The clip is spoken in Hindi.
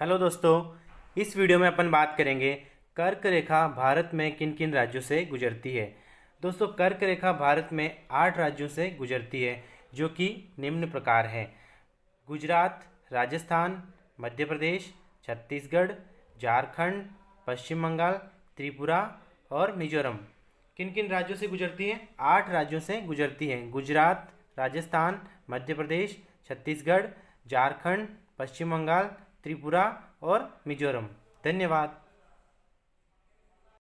हेलो दोस्तों इस वीडियो में अपन बात करेंगे कर्क रेखा भारत में किन किन राज्यों से गुजरती है दोस्तों कर्क रेखा भारत में आठ राज्यों से गुजरती है जो कि निम्न प्रकार है गुजरात राजस्थान मध्य प्रदेश छत्तीसगढ़ झारखंड पश्चिम बंगाल त्रिपुरा और मिजोरम किन किन राज्यों से गुजरती है आठ राज्यों से गुजरती है गुजरात राजस्थान मध्य प्रदेश छत्तीसगढ़ झारखंड पश्चिम बंगाल त्रिपुरा और मिजोरम धन्यवाद